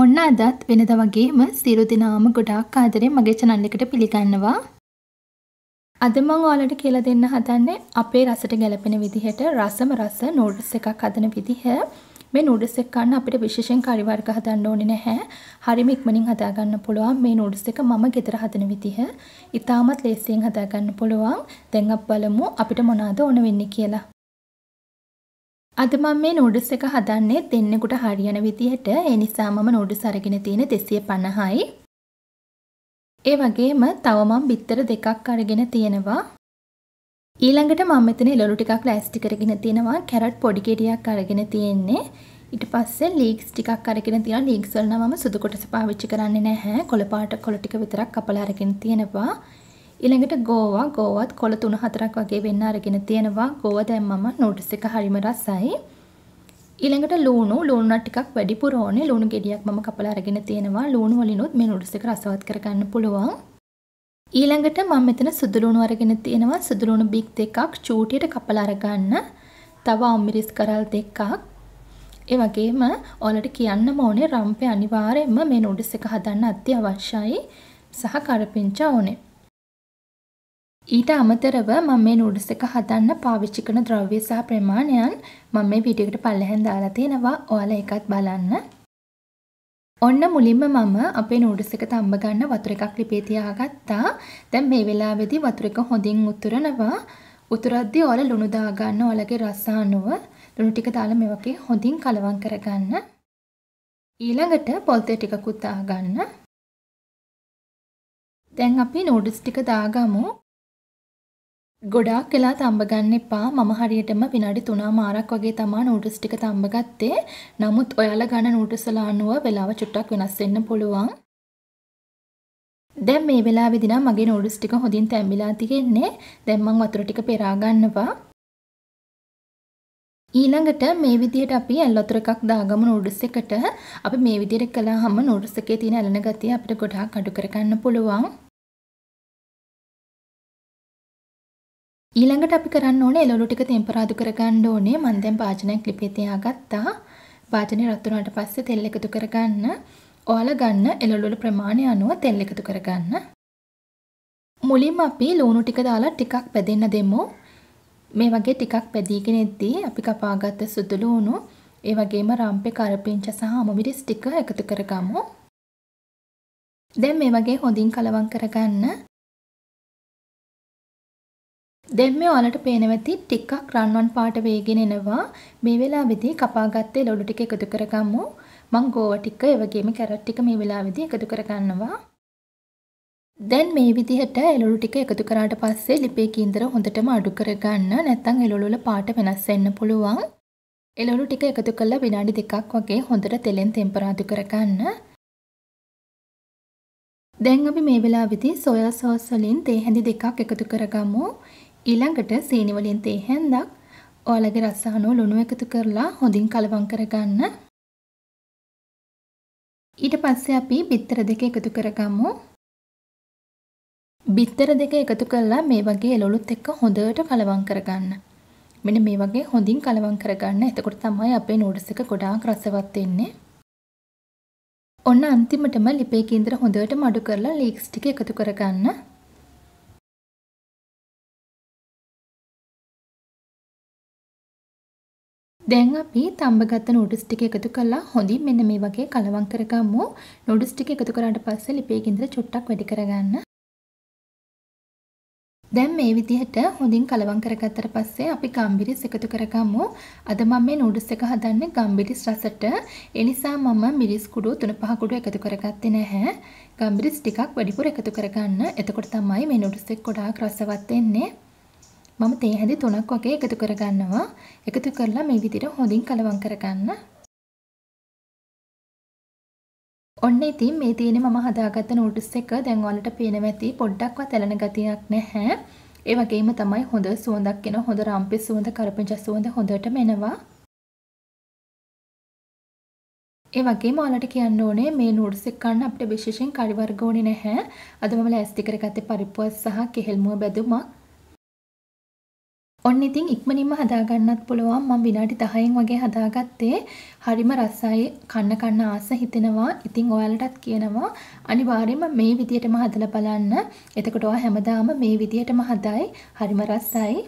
ඔන්න අදත් වෙනද වගේම සියලු දෙනාම ගොඩාක් ආදරෙන් මගේ channel එකට පිළිගන්නවා. අද මම ඔයාලට කියලා දෙන්න හදන්නේ අපේ රසට ගැලපෙන විදිහට රසම රස නූඩල්ස් එකක් හදන විදිහ. මේ නූඩල්ස් එක ගන්න අපිට විශේෂයෙන් curry වර්ග හදන්න ඕනේ නැහැ. හරිම ඉක්මනින් හදා ගන්න පුළුවන් මේ නූඩල්ස් එක මම ගෙදර හදන විදිහ. ඉතාමත් ලේසියෙන් හදා ගන්න පුළුවන්. දැන් අපි බලමු අපිට මොනවද ඕන වෙන්නේ කියලා. අද මම මේ නූඩල්ස් එක හදන්නේ දෙන්නෙකුට හරියන විදිහට. ඒ නිසා මම නූඩල්ස් අරගෙන තියෙන්නේ 250යි. ඒ වගේම තව මම බිත්තර දෙකක් අරගෙන තියෙනවා. ඊළඟට මම මෙතන එළවලු ටිකක් ලෑස්ති කරගෙන තියෙනවා. කැරට් පොඩි කෙඩියක් අරගෙන තියෙන්නේ. ඊට පස්සේ ලීක්ස් ටිකක් අරගෙන තියෙනවා. ලීක්ස් වල නම් මම සුදු කොටස පාවිච්චි කරන්නේ නැහැ. කොළ පාට කොළ ටික විතරක් කපලා අරගෙන තියෙනවා. ඊළඟට ගෝවා ගෝවත් කොළ තුන හතරක් වගේ වෙන්න අරගෙන තියෙනවා. ගෝව දැම්මම නූඩ්ල්ස් එක හරිම රසයි. ඊළඟට ලූණු ලූණු ටිකක් වැඩිපුර ඕනේ. ලූණු ගෙඩියක් මම කපලා අරගෙන තියෙනවා. ලූණු වලිනුත් මේ නූඩ්ල්ස් එක රසවත් කරගන්න පුළුවන්. ඊළඟට මම මෙතන සුදු ලුණු අරගෙන තියෙනවා. සුදු ලුණු බික් දෙකක් චූටියට කපලා අරගන්න. තව අම්මිරිස් කරල් දෙකක්. ඒ වගේම ඔයාලට කියන්න ඕනේ රම්පේ අනිවාර්යයෙන්ම මේ නූඩ්ල්ස් එක හදන්න අත්‍යවශ්‍යයි. සහ කරපිංචා ඕනේ. ඊට අමතරව මම මේ නූඩ්ල්ස් එක හදන්න පාවිච්චි කරන ද්‍රව්‍ය සහ ප්‍රමාණයන් මම මේ වීඩියෝ එකට පල්ලෙහෙන් දාලා තියෙනවා. ඔයාලා ඒකත් බලන්න. ඔන්න මුලින්ම මම අපේ නූඩ්ල්ස් එක තඹ ගන්න වතුර එකක් ලිපේ තියාගත්තා. දැන් මේ වෙලාවේදී වතුර එක හොඳින් උතුරනවා. උතුරද්දී ඔයාලා ලුණු දා ගන්න ඔයාලගේ රස අනුව ලුණු ටික දාලා මේ වගේ හොඳින් කලවම් කරගන්න. ඊළඟට පොල්තේ ටිකකුත් දාගන්න. දැන් අපි නූඩ්ල්ස් ටික දාගමු. ගොඩාක් වෙලා තඹ ගන්න එපා. මම හරියටම විනාඩි 3මාරක් වගේ තමා නූඩල්ස් ටික තඹ ගත්තේ. නමුත් ඔයාලා ගන්න නූඩල්ස් වල අනුව වෙලාව චුට්ටක් වෙනස් වෙන්න පුළුවන්. දැන් මේ වෙලාවේදී නම් මගේ නූඩල්ස් ටික හොඳින් තැඹිලා තියෙන්නේ. දැන් මම වතුර ටික පෙරා ගන්නවා. ඊළඟට මේ විදිහට අපි ඇල් වතුර එකක් දාගමු නූඩල්ස් එකට. අපි මේ විදිහට කළාම නූඩල්ස් එකේ තියෙන ඇලෙන ගතිය අපිට ගොඩාක් අඩු කරගන්න පුළුවන්. ඊළඟට අපි කරන්න ඕනේ එළවලු ටික තෙම්පරාදු කරගන්න ඕනේ. මම දැන් භාජනයක් ලිපේ තියාගත්තා. භාජනේ රත් වුණාට පස්සේ තෙල් එකතු කරගන්න. ඔයාලා ගන්න එළවලු වල ප්‍රමාණය අනුව තෙල් එකතු කරගන්න. මුලින්ම අපි ලුණු ටික දාලා ටිකක් පැදෙන්න දෙමු. මේ වගේ ටිකක් පැදීගෙන ඉද්දී අපි කපාගත්ත සුදු ලුණු, ඒ වගේම රම්පේ කරපිංච සහ අමමිරිස් ටික එකතු කරගමු. දැන් මේ වගේ හොඳින් කලවම් කරගන්න. දැන් මේ ඔයාලට පේනවති ටිකක් රන්වන් පාට වේගෙන එනවා. මේ වෙලාවේදී කපාගත්තේ ලොඩු ටික එකතු කරගමු. මං ගෝවා ටික ඒ වගේම කැරට් ටික මේ වෙලාවේදී එකතු කරගන්නවා. දැන් මේ විදිහට එළවලු ටික එකතු කරාට පස්සේ ලිපේ කීන්දර හොඳටම අඩු කරගන්න නැත්නම් එළවලු වල පාට වෙනස් වෙන්න පුළුවන්. එළවලු ටික එකතු කළා විනාඩි දෙකක් වගේ හොඳට තෙලෙන් තෙම්පරාදු කරගන්න. දැන් අපි මේ වෙලාවේදී සෝයා සෝස් වලින් තේ හැඳි දෙකක් එකතු කරගමු. ඊළඟට සීනි වලින් තේ හැන්දක් ඔයාලගේ රස අනුව ලුණු එකතු කරලා හොඳින් කලවම් කරගන්න. ඊට පස්සේ අපි බිත්තර දෙක එකතු කරගමු. බිත්තර දෙක එකතු කරලා මේ වගේ එළවලුත් එක්ක හොඳට කලවම් කරගන්න. මෙන්න මේ වගේ හොඳින් කලවම් කරගන්න. එතකොට තමයි අපේ නූඩල්ස් එක ගොඩාක් රසවත් වෙන්නේ. ඔන්න අන්තිමටම ලිපේ කේන්දර හොඳට මඩු කරලා ලීක්ස් ටික එකතු කරගන්න. දැන් අපි තඹගත්ත නූඩල්ස් ටික එකතු කරලා හොඳින් මෙන්න මේ වගේ කලවම් කරගමු. නූඩල්ස් ටික එකතු කරාට පස්සේ ලිපේ ගින්දර චුට්ටක් වැඩි කරගන්න. දැන් මේ විදිහට හොඳින් කලවම් කරගත්තට පස්සේ අපි ගම්බිරිස් එකතු කරගමු. අද මම මේ නූඩල්ස් එක හදන්නේ ගම්බිරිස් රසට. ඒ නිසා මම මිරිස් කුඩු 3-5 කුඩු එකතු කරගත්තේ නැහැ. ගම්බිරිස් ටිකක් වැඩිපුර එකතු කරගන්න. එතකොට තමයි මේ නූඩල්ස් එක ගොඩාක් රසවත් වෙන්නේ. මම තේ හැදි තුනක් වගේ එකතු කරගන්නවා. එකතු කරලා මේ විදිහට හොඳින් කලවම් කරගන්න. ඔන්න ඉතින් මේ තියෙන මම හදාගත්ත නූඩ්ල්ස් එක දැන් ඔයාලට පේනවා ඇති පොඩ්ඩක්වත් ඇලෙන ගතියක් නැහැ. ඒ වගේම තමයි හොඳ සුවඳක් එන හොඳ රම්පෙ සුවඳ කරපිංච සුවඳ හොඳටම එනවා. ඒ වගේම ඔයාලට කියන්න ඕනේ මේ නූඩ්ල්ස් එක ගන්න අපිට විශේෂයෙන් කරි වර්ග ඕනේ නැහැ. අද මම ලෑස්ති කරගත්තේ පරිප්පුවක් සහ කෙහෙල් මුව බැදුමක්. ඔන්න ඉතින් ඉක්මනින්ම හදාගන්නත් පුළුවන් මම විනාඩි 10න් වගේ හදාගත්තේ හරිම රසයි කන්න කන්න ආස හිතෙනවා ඉතින් ඔයාලටත් කියනවා අනිවාර්යයෙන්ම මේ විදියටම හදලා බලන්න එතකොට ඔයා හැමදාම මේ විදියටම හදයි හරිම රසයි